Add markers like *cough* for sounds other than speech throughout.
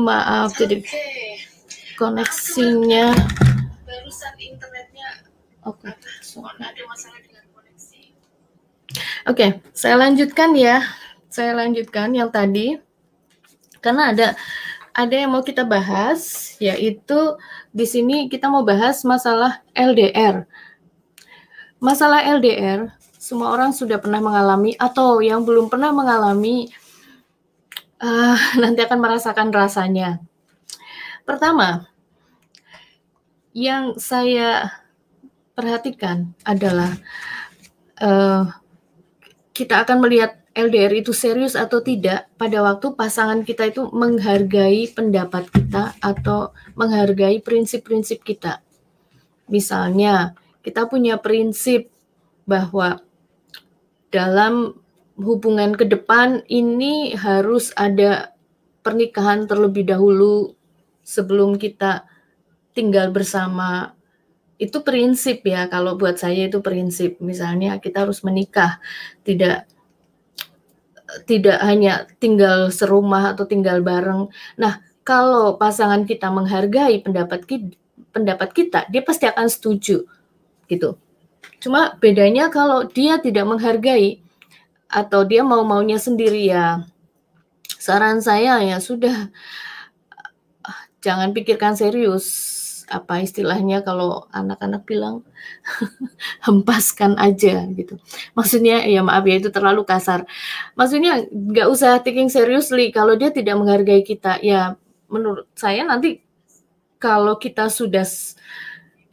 Maaf, jadi okay. koneksinya. Oke. Okay. okay, saya lanjutkan ya. Saya lanjutkan yang tadi. Karena ada ada yang mau kita bahas, yaitu di sini kita mau bahas masalah LDR. Masalah LDR, semua orang sudah pernah mengalami atau yang belum pernah mengalami uh, *laughs* nanti akan merasakan rasanya. Pertama, yang saya perhatikan adalah uh, kita akan melihat LDR itu serius atau tidak pada waktu pasangan kita itu menghargai pendapat kita atau menghargai prinsip-prinsip kita. Misalnya, kita punya prinsip bahwa dalam hubungan ke depan ini harus ada pernikahan terlebih dahulu sebelum kita tinggal bersama. Itu prinsip ya, kalau buat saya itu prinsip. Misalnya kita harus menikah, tidak tidak hanya tinggal serumah atau tinggal bareng. Nah, kalau pasangan kita menghargai pendapat kita, pendapat kita, dia pasti akan setuju gitu. Cuma bedanya kalau dia tidak menghargai, atau dia mau maunya sendiri ya saran saya ya sudah jangan pikirkan serius apa istilahnya kalau anak-anak bilang *laughs* hempaskan aja gitu maksudnya ya maaf ya itu terlalu kasar maksudnya nggak usah thinking seriously kalau dia tidak menghargai kita ya menurut saya nanti kalau kita sudah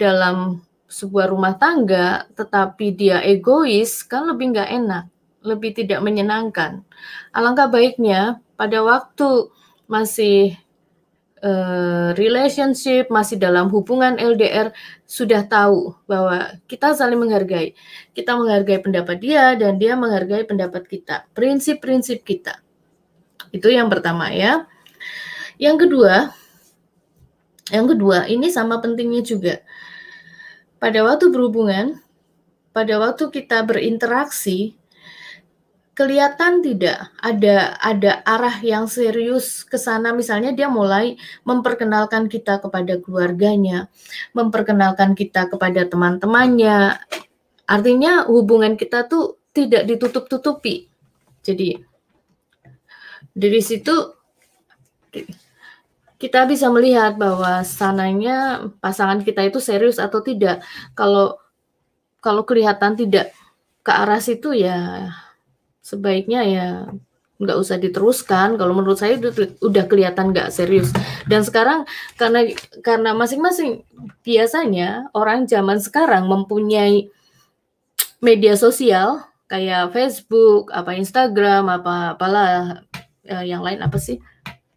dalam sebuah rumah tangga tetapi dia egois kan lebih nggak enak lebih tidak menyenangkan. Alangkah baiknya pada waktu masih eh, relationship, masih dalam hubungan LDR, sudah tahu bahwa kita saling menghargai. Kita menghargai pendapat dia dan dia menghargai pendapat kita. Prinsip-prinsip kita. Itu yang pertama ya. Yang kedua, yang kedua ini sama pentingnya juga. Pada waktu berhubungan, pada waktu kita berinteraksi, kelihatan tidak ada ada arah yang serius ke sana misalnya dia mulai memperkenalkan kita kepada keluarganya, memperkenalkan kita kepada teman-temannya. Artinya hubungan kita tuh tidak ditutup-tutupi. Jadi dari situ kita bisa melihat bahwa sananya pasangan kita itu serius atau tidak. Kalau kalau kelihatan tidak ke arah situ ya sebaiknya ya nggak usah diteruskan kalau menurut saya udah, udah kelihatan nggak serius dan sekarang karena karena masing-masing biasanya orang zaman sekarang mempunyai media sosial kayak Facebook apa Instagram apa apalah eh, yang lain apa sih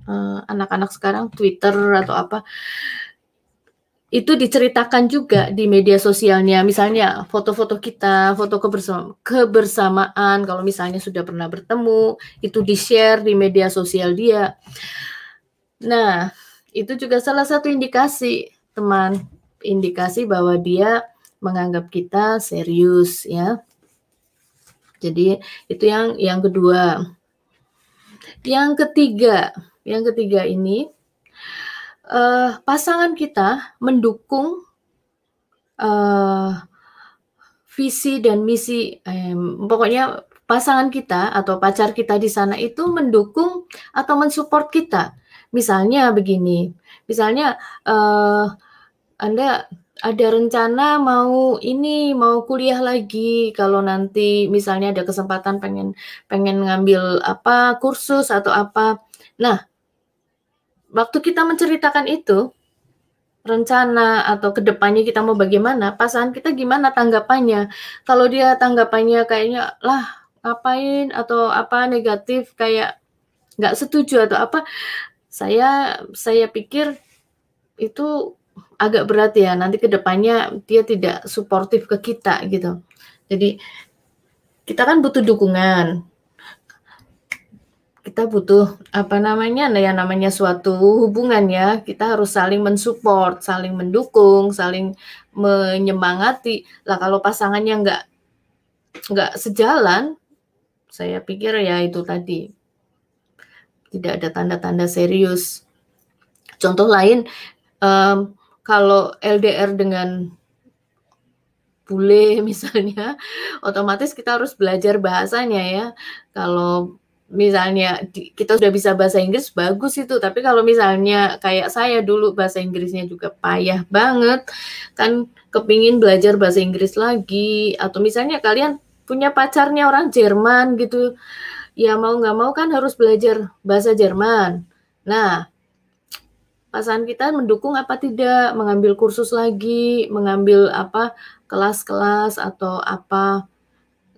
eh, anak-anak eh, sekarang Twitter atau apa itu diceritakan juga di media sosialnya misalnya foto-foto kita foto kebersamaan, kalau misalnya sudah pernah bertemu itu di share di media sosial dia nah itu juga salah satu indikasi teman indikasi bahwa dia menganggap kita serius ya jadi itu yang yang kedua yang ketiga yang ketiga ini uh, pasangan kita mendukung uh, visi dan misi, eh, pokoknya pasangan kita atau pacar kita di sana itu mendukung atau mensupport kita. Misalnya begini, misalnya uh, Anda ada rencana mau ini mau kuliah lagi kalau nanti misalnya ada kesempatan pengen pengen ngambil apa kursus atau apa. Nah, waktu kita menceritakan itu, rencana atau kedepannya kita mau bagaimana, pasangan kita gimana tanggapannya. Kalau dia tanggapannya kayaknya lah ngapain atau apa negatif kayak nggak setuju atau apa, saya saya pikir itu agak berat ya nanti kedepannya dia tidak suportif ke kita gitu. Jadi kita kan butuh dukungan, kita butuh apa namanya ya namanya suatu hubungan ya kita harus saling mensupport saling mendukung saling menyemangati lah kalau pasangannya nggak nggak sejalan saya pikir ya itu tadi tidak ada tanda-tanda serius contoh lain um, kalau LDR dengan bule *laughs* misalnya otomatis kita harus belajar bahasanya ya kalau misalnya kita sudah bisa bahasa Inggris bagus itu tapi kalau misalnya kayak saya dulu bahasa Inggrisnya juga payah banget kan kepingin belajar bahasa Inggris lagi atau misalnya kalian punya pacarnya orang Jerman gitu ya mau nggak mau kan harus belajar bahasa Jerman nah pasangan kita mendukung apa tidak mengambil kursus lagi mengambil apa kelas-kelas atau apa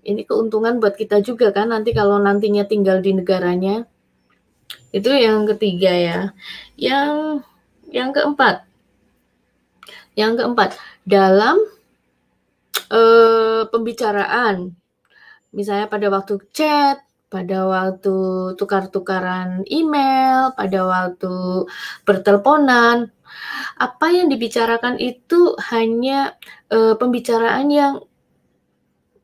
ini keuntungan buat kita juga kan nanti kalau nantinya tinggal di negaranya. Itu yang ketiga ya. Yang yang keempat. Yang keempat, dalam eh, pembicaraan misalnya pada waktu chat, pada waktu tukar-tukaran email, pada waktu berteleponan, apa yang dibicarakan itu hanya e, pembicaraan yang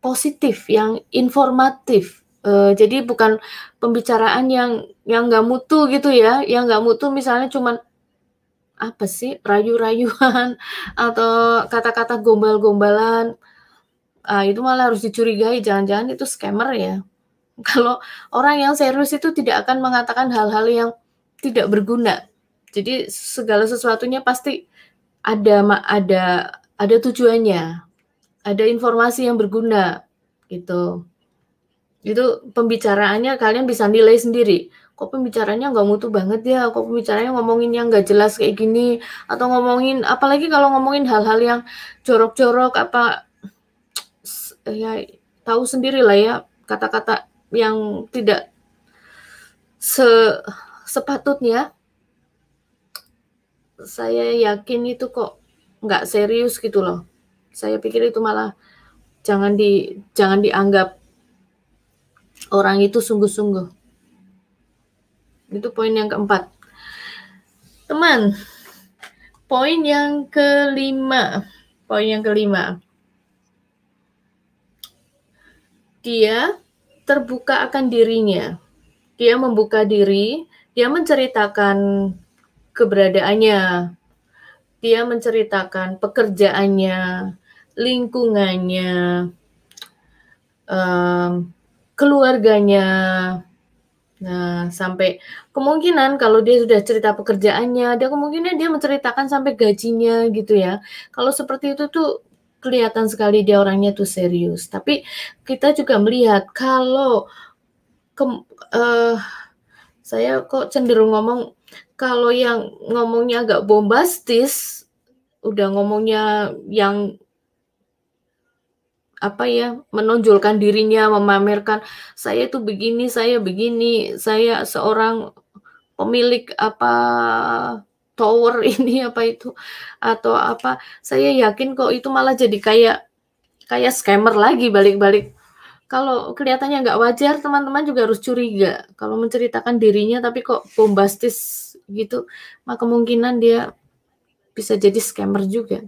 positif, yang informatif. Uh, jadi bukan pembicaraan yang yang nggak mutu gitu ya, yang nggak mutu misalnya cuman apa sih rayu-rayuan *laughs* atau kata-kata gombal-gombalan. Uh, itu malah harus dicurigai, jangan-jangan itu scammer ya. *laughs* Kalau orang yang serius itu tidak akan mengatakan hal-hal yang tidak berguna. Jadi segala sesuatunya pasti ada ada ada tujuannya ada informasi yang berguna gitu. Itu pembicaraannya kalian bisa nilai sendiri. Kok pembicaranya nggak mutu banget ya? Kok pembicaranya ngomongin yang nggak jelas kayak gini? Atau ngomongin, apalagi kalau ngomongin hal-hal yang jorok-jorok apa? Ya tahu sendiri lah ya kata-kata yang tidak se sepatutnya. Saya yakin itu kok nggak serius gitu loh saya pikir itu malah jangan di jangan dianggap orang itu sungguh-sungguh. Itu poin yang keempat. Teman, poin yang kelima. Poin yang kelima. Dia terbuka akan dirinya. Dia membuka diri, dia menceritakan keberadaannya, dia menceritakan pekerjaannya, lingkungannya, um, keluarganya. Nah, sampai kemungkinan kalau dia sudah cerita pekerjaannya, dia kemungkinan dia menceritakan sampai gajinya gitu ya. Kalau seperti itu tuh kelihatan sekali dia orangnya tuh serius. Tapi kita juga melihat kalau ke, uh, eh, saya kok cenderung ngomong kalau yang ngomongnya agak bombastis, udah ngomongnya yang apa ya menonjolkan dirinya memamerkan saya itu begini saya begini saya seorang pemilik apa tower *laughs* ini apa itu atau apa saya yakin kok itu malah jadi kayak kayak scammer lagi balik-balik kalau kelihatannya nggak wajar teman-teman juga harus curiga kalau menceritakan dirinya tapi kok bombastis gitu maka kemungkinan dia bisa jadi scammer juga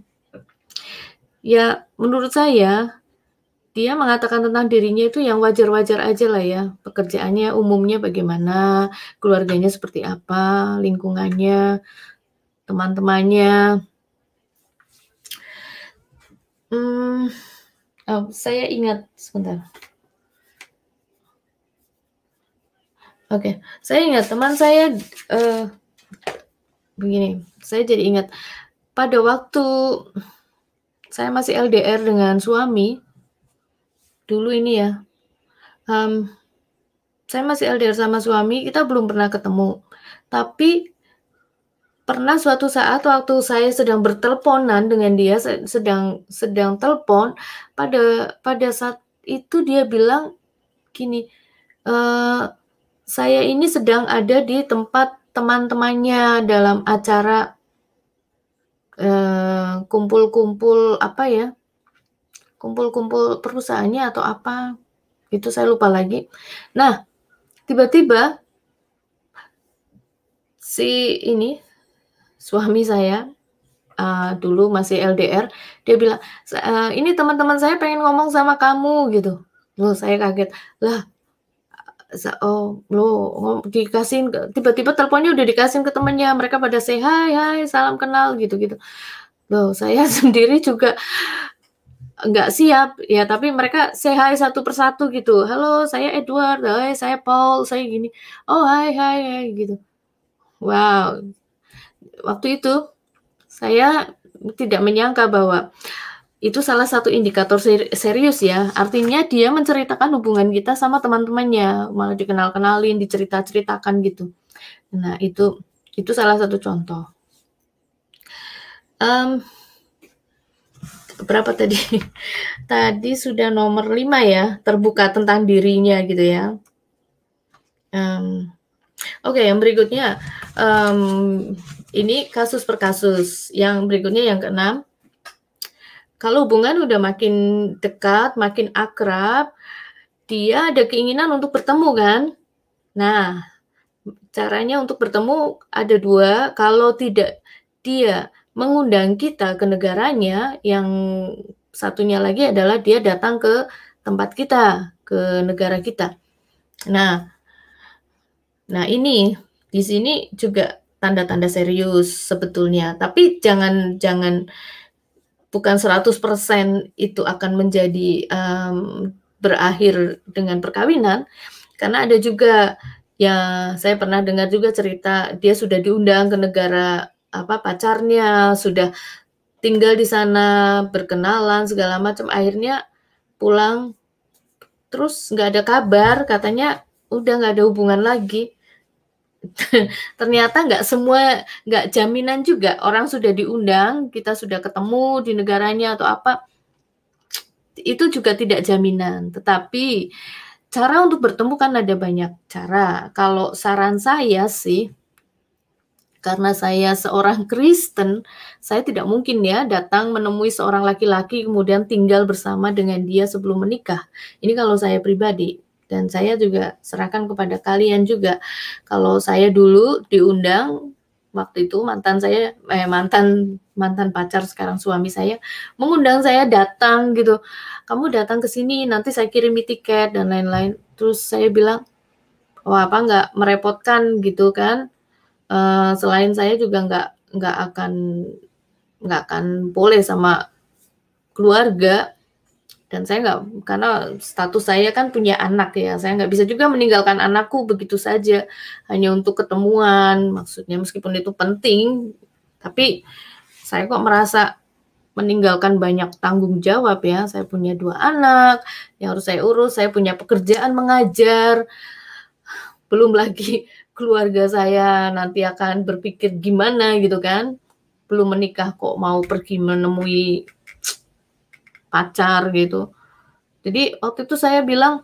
ya menurut saya dia mengatakan tentang dirinya itu yang wajar-wajar aja lah ya. Pekerjaannya umumnya bagaimana, keluarganya seperti apa, lingkungannya, teman-temannya. Hmm, oh, saya ingat sebentar. Oke, okay. saya ingat teman saya uh, begini. Saya jadi ingat pada waktu saya masih LDR dengan suami, dulu ini ya. Um, saya masih LDR sama suami, kita belum pernah ketemu. Tapi pernah suatu saat waktu saya sedang berteleponan dengan dia, sedang sedang telepon, pada pada saat itu dia bilang gini, e, saya ini sedang ada di tempat teman-temannya dalam acara eh, kumpul-kumpul e, apa ya kumpul-kumpul perusahaannya atau apa itu saya lupa lagi. Nah, tiba-tiba si ini suami saya uh, dulu masih LDR, dia bilang e, ini teman-teman saya pengen ngomong sama kamu gitu. Loh, saya kaget. Lah, oh lo dikasih tiba-tiba teleponnya udah dikasih ke temennya mereka pada say hai hai salam kenal gitu gitu loh saya *laughs* sendiri juga nggak siap ya tapi mereka say hi satu persatu gitu halo saya Edward hai saya Paul saya gini oh hai hai, hai gitu wow waktu itu saya tidak menyangka bahwa itu salah satu indikator serius ya artinya dia menceritakan hubungan kita sama teman-temannya malah dikenal kenalin dicerita ceritakan gitu nah itu itu salah satu contoh um, berapa tadi? *laughs* Tadi sudah nomor 5 ya, terbuka tentang dirinya gitu ya. Um, Oke, okay, yang berikutnya um, ini kasus per kasus. Yang berikutnya yang keenam, kalau hubungan udah makin dekat, makin akrab, dia ada keinginan untuk bertemu kan? Nah, caranya untuk bertemu ada dua. Kalau tidak dia mengundang kita ke negaranya, yang satunya lagi adalah dia datang ke tempat kita, ke negara kita. Nah, nah ini di sini juga tanda-tanda serius sebetulnya, tapi jangan jangan bukan 100% itu akan menjadi um, berakhir dengan perkawinan karena ada juga ya saya pernah dengar juga cerita dia sudah diundang ke negara apa pacarnya sudah tinggal di sana berkenalan segala macam akhirnya pulang terus nggak ada kabar katanya udah nggak ada hubungan lagi *laughs* ternyata nggak semua nggak jaminan juga orang sudah diundang kita sudah ketemu di negaranya atau apa itu juga tidak jaminan tetapi cara untuk bertemu kan ada banyak cara kalau saran saya sih karena saya seorang Kristen, saya tidak mungkin ya datang menemui seorang laki-laki kemudian tinggal bersama dengan dia sebelum menikah. Ini kalau saya pribadi dan saya juga serahkan kepada kalian juga. Kalau saya dulu diundang waktu itu mantan saya eh, mantan mantan pacar sekarang suami saya mengundang saya datang gitu. Kamu datang ke sini nanti saya kirim tiket dan lain-lain. Terus saya bilang, "Wah, apa enggak merepotkan gitu kan?" Eh, selain saya juga nggak nggak akan nggak akan boleh sama keluarga dan saya nggak karena status saya kan punya anak ya saya nggak bisa juga meninggalkan anakku begitu saja hanya untuk ketemuan maksudnya meskipun itu penting tapi saya kok merasa meninggalkan banyak tanggung jawab ya saya punya dua anak yang harus saya urus saya punya pekerjaan mengajar belum lagi keluarga saya nanti akan berpikir gimana gitu kan belum menikah kok mau pergi menemui pacar gitu jadi waktu itu saya bilang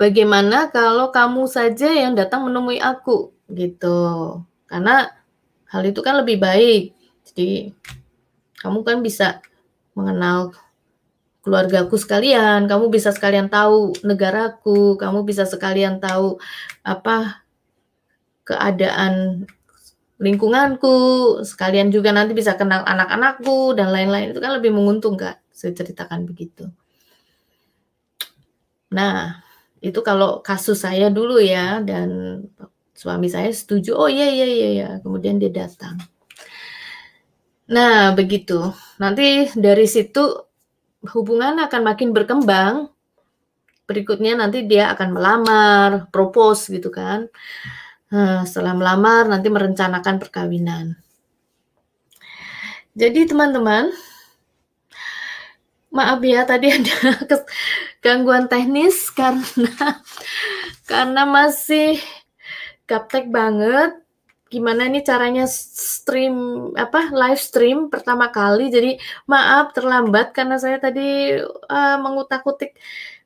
bagaimana kalau kamu saja yang datang menemui aku gitu karena hal itu kan lebih baik jadi kamu kan bisa mengenal keluargaku sekalian, kamu bisa sekalian tahu negaraku, kamu bisa sekalian tahu apa keadaan lingkunganku, sekalian juga nanti bisa kenal anak-anakku dan lain-lain itu kan lebih menguntungkan. Saya ceritakan begitu. Nah, itu kalau kasus saya dulu ya dan suami saya setuju. Oh iya iya iya iya. Kemudian dia datang. Nah, begitu. Nanti dari situ hubungan akan makin berkembang, berikutnya nanti dia akan melamar, propose gitu kan. Eh, setelah melamar nanti merencanakan perkawinan. Jadi teman-teman, maaf ya tadi *laughs* ada gangguan teknis karena *laughs* karena masih gaptek banget gimana nih caranya stream apa live stream pertama kali jadi maaf terlambat karena saya tadi uh, mengutak-utik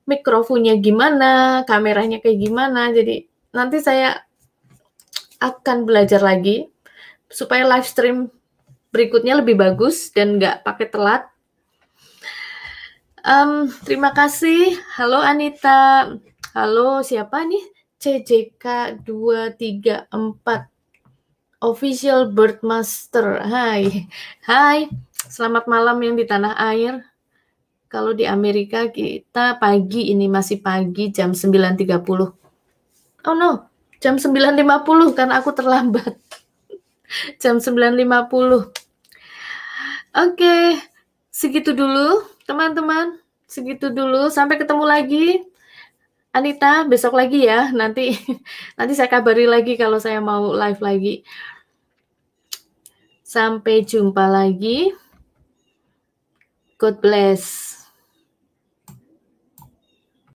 mikrofonnya gimana kameranya kayak gimana jadi nanti saya akan belajar lagi supaya live stream berikutnya lebih bagus dan nggak pakai telat um, terima kasih halo Anita halo siapa nih CJK 234 official Birdmaster. Hai. Hai. Selamat malam yang di tanah air. Kalau di Amerika kita pagi ini masih pagi jam 9.30. Oh no, jam 9.50 karena aku terlambat. *laughs* jam 9.50. Oke, okay. segitu dulu teman-teman. Segitu dulu. Sampai ketemu lagi. Anita, besok lagi ya. Nanti *laughs* nanti saya kabari lagi kalau saya mau live lagi. Sampai jumpa lagi. God bless.